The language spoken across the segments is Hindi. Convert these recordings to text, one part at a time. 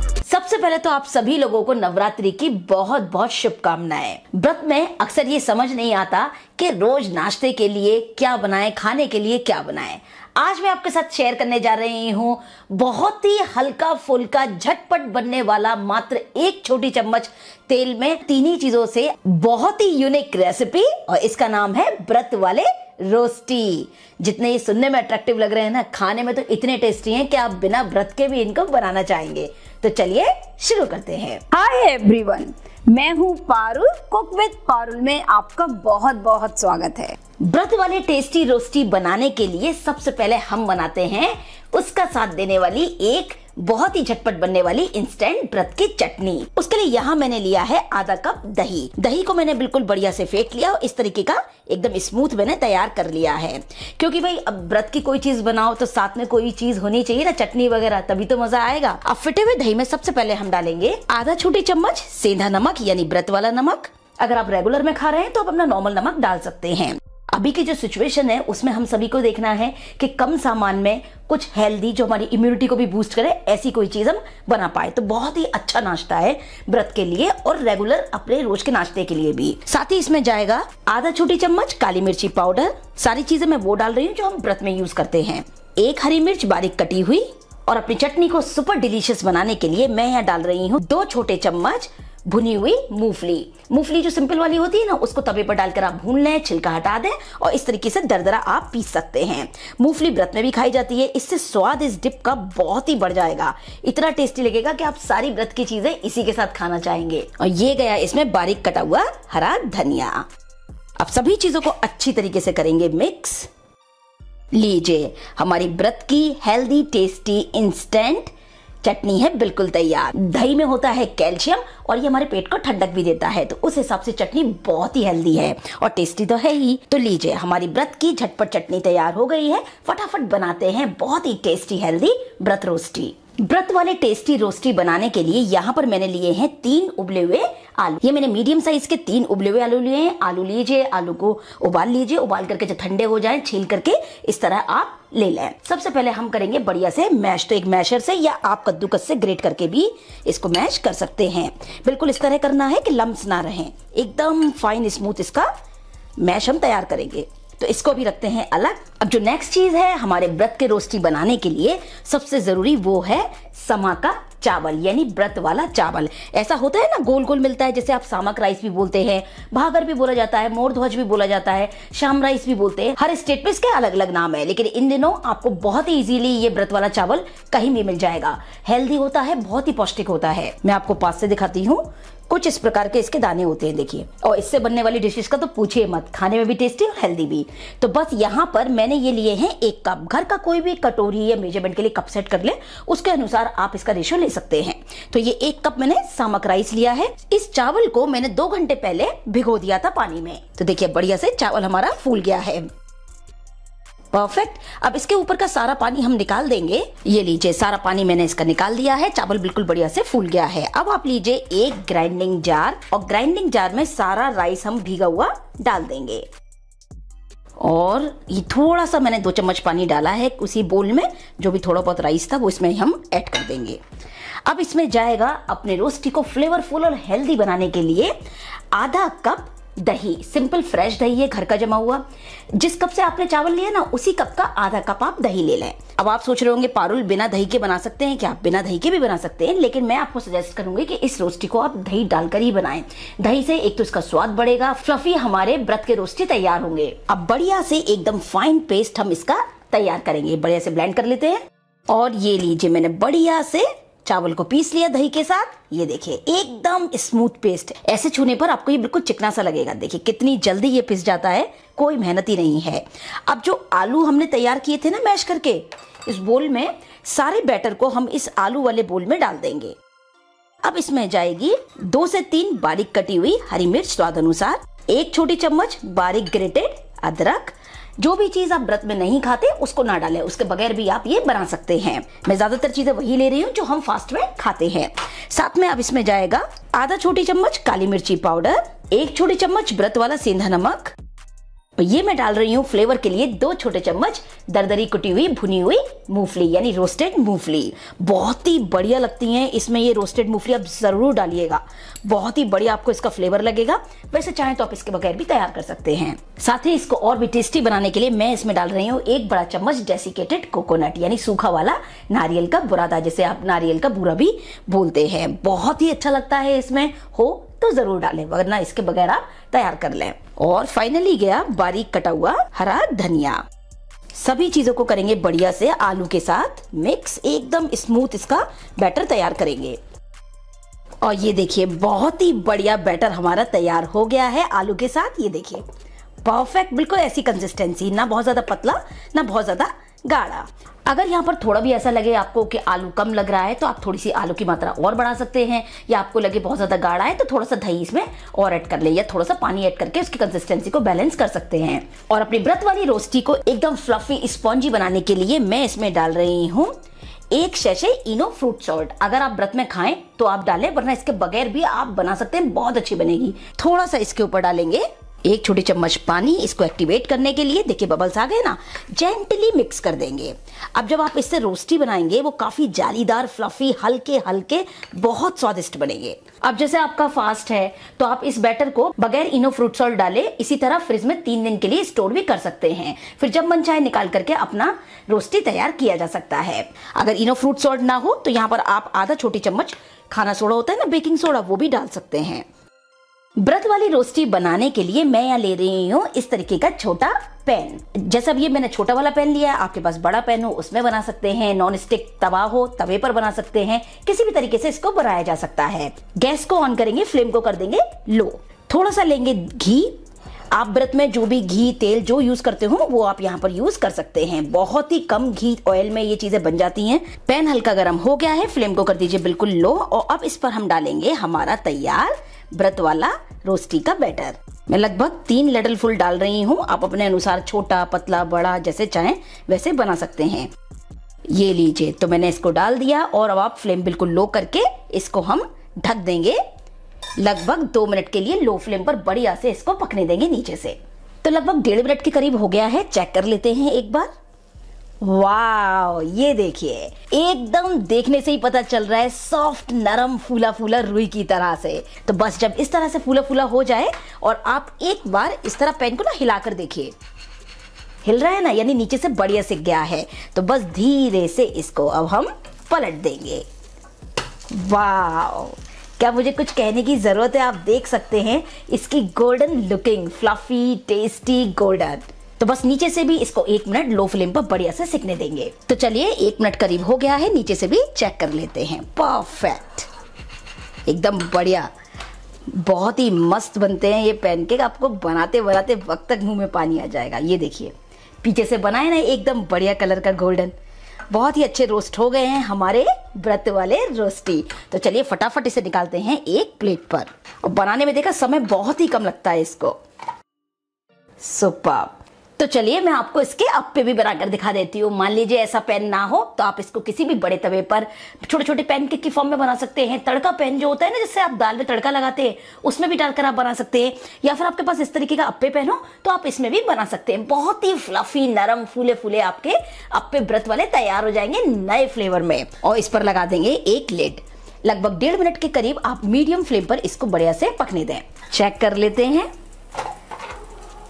सबसे पहले तो आप सभी लोगों को नवरात्रि की बहुत बहुत शुभकामनाएं व्रत में अक्सर ये समझ नहीं आता कि रोज नाश्ते के लिए क्या बनाएं खाने के लिए क्या बनाएं आज मैं आपके साथ शेयर करने जा रही हूँ बहुत ही हल्का फुल्का झटपट बनने वाला मात्र एक छोटी चम्मच तेल में तीन ही चीजों से बहुत ही यूनिक रेसिपी और इसका नाम है व्रत वाले रोस्टी जितने ये सुनने में अट्रैक्टिव लग रहे हैं ना खाने में तो इतने टेस्टी हैं कि आप बिना व्रत के भी इनको बनाना चाहेंगे तो चलिए शुरू करते हैं हाय एवरीवन मैं हूँ पारुल कुक विद पारुल में आपका बहुत बहुत स्वागत है व्रत वाले टेस्टी रोस्टी बनाने के लिए सबसे पहले हम बनाते हैं उसका साथ देने वाली एक बहुत ही झटपट बनने वाली इंस्टेंट व्रत की चटनी उसके लिए यहाँ मैंने लिया है आधा कप दही दही को मैंने बिल्कुल बढ़िया से फेंट लिया और इस तरीके का एकदम स्मूथ मैंने तैयार कर लिया है क्योंकि भाई अब व्रत की कोई चीज बनाओ तो साथ में कोई चीज होनी चाहिए ना चटनी वगैरह तभी तो मजा आएगा अब फिटे हुए दही में सबसे पहले हम डालेंगे आधा छोटी चम्मच सेंधा नमक यानी व्रत वाला नमक अगर आप रेगुलर में खा रहे हैं तो आप अपना नॉर्मल नमक डाल सकते हैं अभी की जो सिचुएशन है उसमें हम सभी को देखना है कि कम सामान में कुछ हेल्दी जो हमारी इम्यूनिटी को भी बूस्ट करे ऐसी कोई चीज़ हम बना पाए तो बहुत ही अच्छा नाश्ता है व्रत के लिए और रेगुलर अपने रोज के नाश्ते के लिए भी साथ ही इसमें जाएगा आधा छोटी चम्मच काली मिर्ची पाउडर सारी चीजें मैं वो डाल रही हूँ जो हम व्रत में यूज करते हैं एक हरी मिर्च बारीक कटी हुई और अपनी चटनी को सुपर डिलीशियस बनाने के लिए मैं यहाँ डाल रही हूँ दो छोटे चम्मच भुनी हुई मूंगफली मूंगफली जो सिंपल वाली होती है ना उसको तवे पर डालकर आप भून लें छिलका हटा दें और इस तरीके से दरदरा आप पीस सकते हैं मूंगफली व्रत में भी खाई जाती है इससे स्वाद इस डिप का बहुत ही बढ़ जाएगा इतना टेस्टी लगेगा कि आप सारी व्रत की चीजें इसी के साथ खाना चाहेंगे और ये गया इसमें बारीक कटा हुआ हरा धनिया अब सभी चीजों को अच्छी तरीके से करेंगे मिक्स लीजिए हमारी व्रत की हेल्दी टेस्टी इंस्टेंट चटनी है बिल्कुल तैयार दही में होता है कैल्शियम और ये हमारे पेट को ठंडक भी देता है तो उस हिसाब से चटनी बहुत ही हेल्दी है और टेस्टी तो है ही तो लीजिए हमारी व्रत की झटपट चटनी तैयार हो गई है फटाफट बनाते हैं बहुत ही टेस्टी हेल्दी व्रत रोस्टी व्रत वाले टेस्टी रोस्टी बनाने के लिए यहाँ पर मैंने लिए हैं तीन उबले हुए आलू ये मैंने मीडियम साइज के तीन उबले हुए आलू लिए हैं आलू लीजिए आलू को उबाल लीजिए उबाल करके जब ठंडे हो जाए छील करके इस तरह आप ले लें सबसे पहले हम करेंगे बढ़िया से मैश तो एक मैशर से या आप कद्दूकस से ग्रेट करके भी इसको मैश कर सकते हैं बिल्कुल इस तरह करना है कि लम्ब ना रहे एकदम फाइन स्मूथ इसका मैश हम तैयार करेंगे तो इसको भी रखते हैं अलग अब जो नेक्स्ट चीज़ है हमारे व्रत के रोस्टी बनाने के लिए सबसे ज़रूरी वो है समा का चावल यानी व्रत वाला चावल ऐसा होता है ना गोल गोल मिलता है जैसे आप सामक राइस भी बोलते हैं भागर भी बोला जाता है मोर ध्वज भी बोला जाता है शाम राइस भी बोलते हैं हर स्टेट में इसके अलग अलग नाम है लेकिन इन दिनों आपको बहुत ही इजीली ये व्रत वाला चावल कहीं भी मिल जाएगा हेल्दी होता है बहुत ही पौष्टिक होता है मैं आपको पास से दिखाती हूँ कुछ इस प्रकार के इसके दाने होते हैं देखिए और इससे बनने वाली डिशेस का तो पूछिए मत खाने में भी टेस्टी और हेल्दी भी तो बस यहाँ पर मैंने ये लिए हैं एक कप घर का कोई भी कटोरी या मेजरमेंट के लिए कप सेट कर ले उसके अनुसार आप इसका रेशो ले सकते हैं तो ये एक कप मैंने सामक राइस लिया है इस चावल को मैंने दो घंटे पहले भिगो दिया था पानी में तो देखिये बढ़िया से चावल हमारा फूल गया है परफेक्ट अब इसके ऊपर का सारा पानी हम निकाल देंगे ये लीजिए सारा पानी मैंने इसका निकाल दिया है चावल बिल्कुल बढ़िया से फूल गया है अब आप लीजिए एक ग्राइंडिंग जार और ग्राइंडिंग जार में सारा राइस हम भीगा हुआ डाल देंगे और ये थोड़ा सा मैंने दो चम्मच पानी डाला है उसी बोल में जो भी थोड़ा बहुत राइस था वो इसमें हम ऐड कर देंगे अब इसमें जाएगा अपने रोस्टी को फ्लेवरफुल और हेल्दी बनाने के लिए आधा कप दही सिंपल फ्रेश दही है घर का जमा हुआ जिस कप से आपने चावल लिया ना उसी कप का आधा कप आप दही ले लें अब आप सोच रहे होंगे पारुल बिना दही के बना सकते हैं क्या आप बिना दही के भी बना सकते हैं लेकिन मैं आपको सजेस्ट करूंगी कि इस रोस्टी को आप दही डालकर ही बनाएं दही से एक तो इसका स्वाद बढ़ेगा फ्लफी हमारे व्रत के रोस्टी तैयार होंगे अब बढ़िया से एकदम फाइन पेस्ट हम इसका तैयार करेंगे बढ़िया से ब्लेंड कर लेते हैं और ये लीजिए मैंने बढ़िया से चावल को पीस लिया दही के साथ ये देखिए एकदम स्मूथ पेस्ट ऐसे छूने पर आपको ये बिल्कुल चिकना सा लगेगा देखिए कितनी जल्दी ये पिस जाता है कोई मेहनत ही नहीं है अब जो आलू हमने तैयार किए थे ना मैश करके इस बोल में सारे बैटर को हम इस आलू वाले बोल में डाल देंगे अब इसमें जाएगी दो से तीन बारीक कटी हुई हरी मिर्च स्वाद अनुसार एक छोटी चम्मच बारीक ग्रेटेड अदरक जो भी चीज़ आप व्रत में नहीं खाते उसको ना डालें उसके बगैर भी आप ये बना सकते हैं मैं ज़्यादातर चीज़ें वही ले रही हूँ जो हम फास्ट में खाते हैं साथ में अब इसमें जाएगा आधा छोटी चम्मच काली मिर्ची पाउडर एक छोटी चम्मच व्रत वाला सेंधा नमक तो ये मैं डाल रही हूँ फ्लेवर के लिए दो छोटे चम्मच दरदरी कुटी हुई भुनी हुई मूंगफली यानी रोस्टेड मूंगफली बहुत ही बढ़िया लगती हैं इसमें ये रोस्टेड मूंगफली आप ज़रूर डालिएगा बहुत ही बढ़िया आपको इसका फ्लेवर लगेगा वैसे चाहें तो आप इसके बगैर भी तैयार कर सकते हैं साथ ही इसको और भी टेस्टी बनाने के लिए मैं इसमें डाल रही हूँ एक बड़ा चम्मच डेसिकेटेड कोकोनट यानी सूखा वाला नारियल का बुरादा जिसे आप नारियल का बुरा भी बोलते हैं बहुत ही अच्छा लगता है इसमें हो तो जरूर डालें वरना इसके बगैर आप तैयार कर लें और फाइनली गया बारीक कटा हुआ हरा धनिया सभी चीजों को करेंगे बढ़िया से आलू के साथ मिक्स एकदम स्मूथ इसका बैटर तैयार करेंगे और ये देखिए बहुत ही बढ़िया बैटर हमारा तैयार हो गया है आलू के साथ ये देखिए परफेक्ट बिल्कुल ऐसी कंसिस्टेंसी ना बहुत ज़्यादा पतला ना बहुत ज़्यादा गाढ़ा अगर यहाँ पर थोड़ा भी ऐसा लगे आपको कि आलू कम लग रहा है तो आप थोड़ी सी आलू की मात्रा और बढ़ा सकते हैं या आपको लगे बहुत ज़्यादा गाढ़ा है तो थोड़ा सा दही इसमें और ऐड कर ले या थोड़ा सा पानी ऐड करके उसकी कंसिस्टेंसी को बैलेंस कर सकते हैं और अपनी व्रत वाली रोस्टी को एकदम फ्लफी स्पॉन्जी बनाने के लिए मैं इसमें डाल रही हूँ एक शैशे इनो फ्रूट सॉल्ट अगर आप व्रत में खाएं तो आप डालें वरना इसके बगैर भी आप बना सकते हैं बहुत अच्छी बनेगी थोड़ा सा इसके ऊपर डालेंगे एक छोटी चम्मच पानी इसको एक्टिवेट करने के लिए देखिए बबल्स आ गए ना जेंटली मिक्स कर देंगे अब जब आप इससे रोस्टी बनाएंगे वो काफ़ी जालीदार फ्लफी हल्के हल्के बहुत स्वादिष्ट बनेंगे अब जैसे आपका फास्ट है तो आप इस बैटर को बगैर इनो फ्रूट सॉल्ट डाले इसी तरह फ्रिज में तीन दिन के लिए स्टोर भी कर सकते हैं फिर जब मन चाहे निकाल करके अपना रोस्टी तैयार किया जा सकता है अगर इनो फ्रूट सॉल्ट ना हो तो यहाँ पर आप आधा छोटी चम्मच खाना सोडा होता है ना बेकिंग सोडा वो भी डाल सकते हैं व्रत वाली रोस्टी बनाने के लिए मैं यहाँ ले रही हूँ इस तरीके का छोटा पैन जैसा ये मैंने छोटा वाला पैन लिया आपके पास बड़ा पैन हो उसमें बना सकते हैं नॉन स्टिक तवा हो तवे पर बना सकते हैं किसी भी तरीके से इसको बनाया जा सकता है गैस को ऑन करेंगे फ्लेम को कर देंगे लो थोड़ा सा लेंगे घी आप व्रत में जो भी घी तेल जो यूज करते हो वो आप यहाँ पर यूज कर सकते हैं बहुत ही कम घी ऑयल में ये चीजें बन जाती हैं पैन हल्का गर्म हो गया है फ्लेम को कर दीजिए बिल्कुल लो और अब इस पर हम डालेंगे हमारा तैयार व्रत वाला रोस्टी का बैटर मैं लगभग तीन लेडल फुल डाल रही हूँ आप अपने अनुसार छोटा पतला बड़ा जैसे चाहें वैसे बना सकते हैं ये लीजिए तो मैंने इसको डाल दिया और अब आप फ्लेम बिल्कुल लो करके इसको हम ढक देंगे लगभग दो मिनट के लिए लो फ्लेम पर बढ़िया से इसको पकने देंगे नीचे से तो लगभग डेढ़ मिनट के करीब हो गया है चेक कर लेते हैं एक बार वाओ ये देखिए एकदम देखने से ही पता चल रहा है सॉफ्ट नरम फूला फूला रुई की तरह से तो बस जब इस तरह से फूला फूला हो जाए और आप एक बार इस तरह पेन को ना हिलाकर देखिए हिल रहा है ना यानी नीचे से बढ़िया सिक गया है तो बस धीरे से इसको अब हम पलट देंगे वाओ क्या मुझे कुछ कहने की ज़रूरत है आप देख सकते हैं इसकी golden looking fluffy tasty golden तो बस नीचे से भी इसको एक मिनट लो फ्लेम पर बढ़िया से सिकने देंगे तो चलिए एक मिनट करीब हो गया है नीचे से भी चेक कर लेते हैं परफेक्ट एकदम बढ़िया बहुत ही मस्त बनते हैं ये पैनकेक आपको बनाते बनाते वक्त तक मुंह में पानी आ जाएगा ये देखिए पीछे से बनाए ना एकदम बढ़िया कलर का गोल्डन बहुत ही अच्छे रोस्ट हो गए हैं हमारे व्रत वाले रोस्टी तो चलिए फटाफट इसे निकालते हैं एक प्लेट पर और बनाने में देखा समय बहुत ही कम लगता है इसको सुपर तो चलिए मैं आपको इसके अप पे भी बनाकर दिखा देती हूँ मान लीजिए ऐसा पेन ना हो तो आप इसको किसी भी बड़े तवे पर छोटे छोटे पेन के फॉर्म में बना सकते हैं तड़का पेन जो होता है ना जिससे आप दाल में तड़का लगाते हैं उसमें भी डालकर आप बना सकते हैं या फिर आपके पास इस तरीके का अप्पे पेन हो तो आप इसमें भी बना सकते हैं बहुत ही फ्लफी नरम फूले फूले आपके अप्पे व्रत वाले तैयार हो जाएंगे नए फ्लेवर में और इस पर लगा देंगे एक लेट लगभग डेढ़ मिनट के करीब आप मीडियम फ्लेम पर इसको बढ़िया से पकने दें चेक कर लेते हैं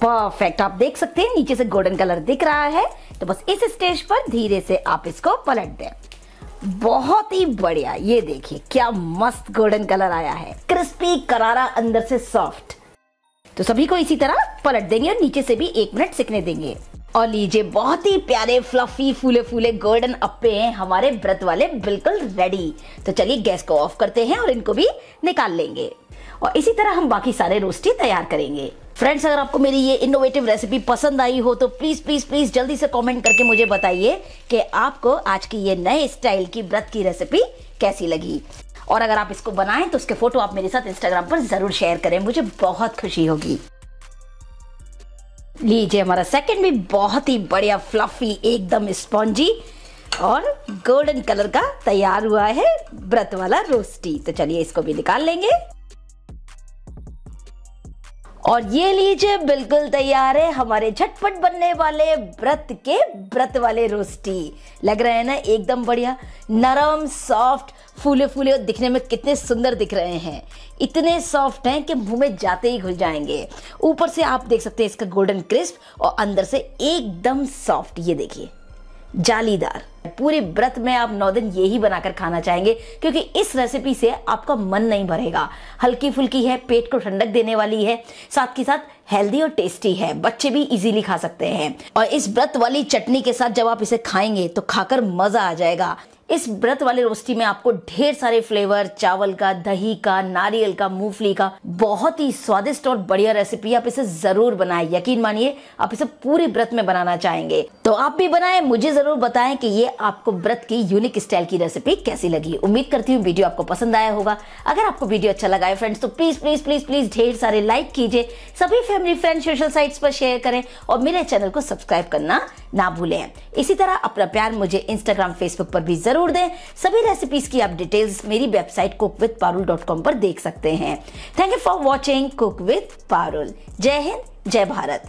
परफेक्ट आप देख सकते हैं नीचे से गोल्डन कलर दिख रहा है तो बस इस स्टेज पर धीरे से आप इसको पलट दें बहुत ही बढ़िया ये देखिए क्या मस्त गोल्डन कलर आया है क्रिस्पी करारा अंदर से सॉफ्ट तो सभी को इसी तरह पलट देंगे और नीचे से भी एक मिनट सिकने देंगे और लीजिए बहुत ही प्यारे फ्लफी फूले फूले गोल्डन अप्पे हैं हमारे व्रत वाले बिल्कुल रेडी तो चलिए गैस को ऑफ करते हैं और इनको भी निकाल लेंगे और इसी तरह हम बाकी सारे रोस्टी तैयार करेंगे फ्रेंड्स अगर आपको मेरी ये इनोवेटिव रेसिपी पसंद आई हो तो प्लीज प्लीज प्लीज जल्दी से कमेंट करके मुझे बताइए कि आपको आज की ये नए स्टाइल की व्रत की रेसिपी कैसी लगी और अगर आप इसको बनाएं तो उसके फोटो आप मेरे साथ इंस्टाग्राम पर जरूर शेयर करें मुझे बहुत खुशी होगी लीजिए हमारा सेकेंड भी बहुत ही बढ़िया फ्लफी एकदम स्पॉन्जी और गोल्डन कलर का तैयार हुआ है व्रत वाला रोस्टी तो चलिए इसको भी निकाल लेंगे और ये लीजिए बिल्कुल तैयार है हमारे झटपट बनने वाले व्रत के व्रत वाले रोस्टी लग रहे हैं ना एकदम बढ़िया नरम सॉफ्ट फूले फूले और दिखने में कितने सुंदर दिख रहे हैं इतने सॉफ्ट हैं कि मुंह में जाते ही घुल जाएंगे ऊपर से आप देख सकते हैं इसका गोल्डन क्रिस्प और अंदर से एकदम सॉफ्ट ये देखिए जालीदार पूरे व्रत में आप नौ दिन यही बनाकर खाना चाहेंगे क्योंकि इस रेसिपी से आपका मन नहीं भरेगा हल्की फुल्की है पेट को ठंडक देने वाली है साथ के साथ हेल्दी और टेस्टी है बच्चे भी इजीली खा सकते हैं और इस व्रत वाली चटनी के साथ जब आप इसे खाएंगे तो खाकर मजा आ जाएगा इस व्रत वाली रोस्टी में आपको ढेर सारे फ्लेवर चावल का दही का नारियल का मूंगफली का बहुत ही स्वादिष्ट और बढ़िया रेसिपी आप इसे जरूर बनाए यकीन मानिए आप इसे पूरे व्रत में बनाना चाहेंगे तो आप भी बनाए मुझे जरूर बताएं कि ये आपको व्रत की यूनिक स्टाइल की रेसिपी कैसी लगी उम्मीद करती हूँ वीडियो आपको पसंद आया होगा अगर आपको वीडियो अच्छा लगा है फ्रेंड्स तो प्लीज प्लीज प्लीज प्लीज ढेर सारे लाइक कीजिए सभी फैमिली फ्रेंड सोशल साइट्स पर शेयर करें और मेरे चैनल को सब्सक्राइब करना ना भूलें इसी तरह अपना प्यार मुझे इंस्टाग्राम फेसबुक पर भी जरूर ज़रूर दें सभी रेसिपीज़ की आप डिटेल्स मेरी website cook with Parul dot com पर देख सकते हैं thank you for watching cook with Parul जय हिंद जय भारत